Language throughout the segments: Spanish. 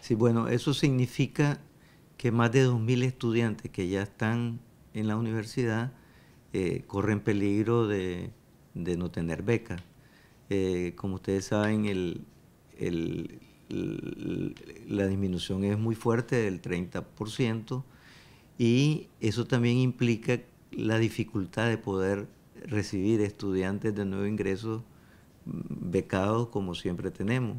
Sí, bueno, eso significa que más de 2.000 estudiantes que ya están en la universidad eh, corren peligro de, no tener beca. Eh, como ustedes saben, la disminución es muy fuerte del 30% y eso también implica la dificultad de poder recibir estudiantes de nuevo ingreso mm, becados como siempre tenemos.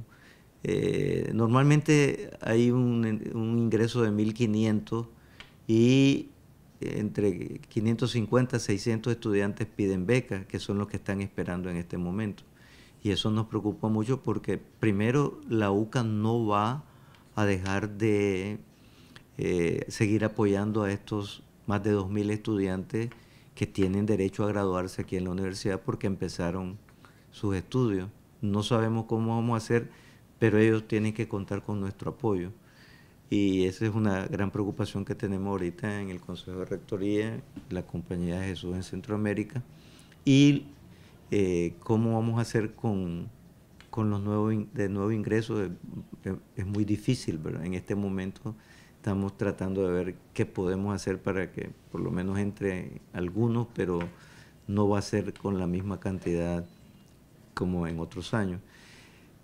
Eh, normalmente hay un, ingreso de 1.500 y entre 550 y 600 estudiantes piden becas, que son los que están esperando en este momento. Y eso nos preocupa mucho porque primero la UCA no va a dejar de eh, seguir apoyando a estos más de 2.000 estudiantes que tienen derecho a graduarse aquí en la universidad porque empezaron sus estudios. No sabemos cómo vamos a hacer pero ellos tienen que contar con nuestro apoyo. Y esa es una gran preocupación que tenemos ahorita en el Consejo de Rectoría, la Compañía de Jesús en Centroamérica, y eh, cómo vamos a hacer con, los nuevos de nuevo ingresos. Es, es muy difícil, ¿verdad? En este momento estamos tratando de ver qué podemos hacer para que por lo menos entre algunos, pero no va a ser con la misma cantidad como en otros años.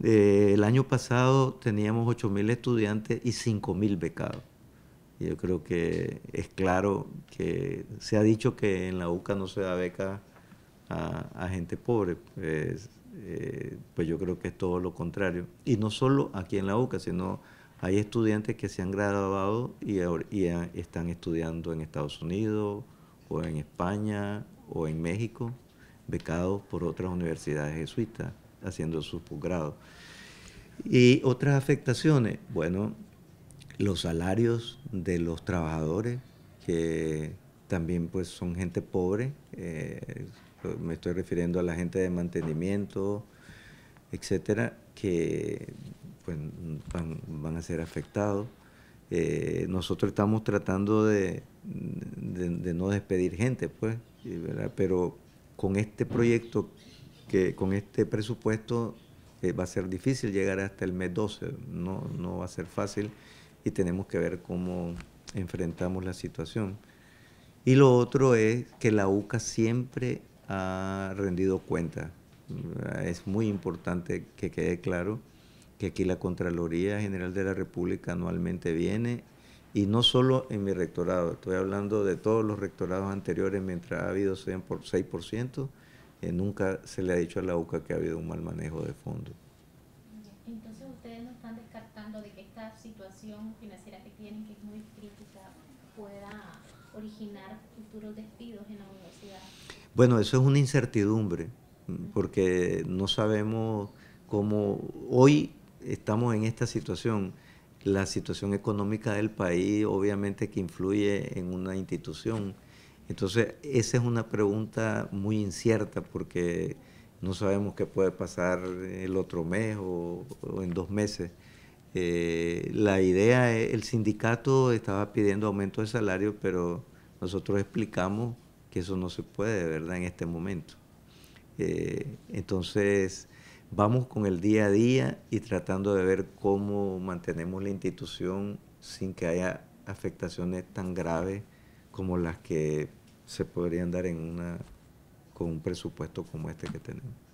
Eh, el año pasado teníamos 8.000 estudiantes y 5.000 becados. Yo creo que es claro que se ha dicho que en la UCA no se da beca a, gente pobre. Eh, pues, yo creo que es todo lo contrario. Y no solo aquí en la UCA, sino hay estudiantes que se han graduado y, están estudiando en Estados Unidos o en España o en México, becados por otras universidades jesuitas haciendo sus posgrados. Y otras afectaciones, bueno, los salarios de los trabajadores, que también pues son gente pobre, eh, me estoy refiriendo a la gente de mantenimiento, etcétera, que pues, van, a ser afectados. Eh, nosotros estamos tratando de, no despedir gente, pues, pero con este proyecto que con este presupuesto eh, va a ser difícil llegar hasta el mes 12, no, no va a ser fácil y tenemos que ver cómo enfrentamos la situación. Y lo otro es que la UCA siempre ha rendido cuenta. Es muy importante que quede claro que aquí la Contraloría General de la República anualmente viene, y no solo en mi rectorado, estoy hablando de todos los rectorados anteriores, mientras ha habido 6%, eh, nunca se le ha dicho a la UCA que ha habido un mal manejo de fondos. Entonces ustedes no están descartando de que esta situación financiera que tienen, que es muy crítica, pueda originar futuros despidos en la universidad. Bueno, eso es una incertidumbre, mm, porque no sabemos cómo hoy estamos en esta situación. La situación económica del país obviamente que influye en una institución entonces, esa es una pregunta muy incierta porque no sabemos qué puede pasar el otro mes o, en dos meses. Eh, la idea, es, el sindicato estaba pidiendo aumento de salario, pero nosotros explicamos que eso no se puede, ¿verdad?, en este momento. Eh, entonces, vamos con el día a día y tratando de ver cómo mantenemos la institución sin que haya afectaciones tan graves como las que se podrían dar en una, con un presupuesto como este que tenemos.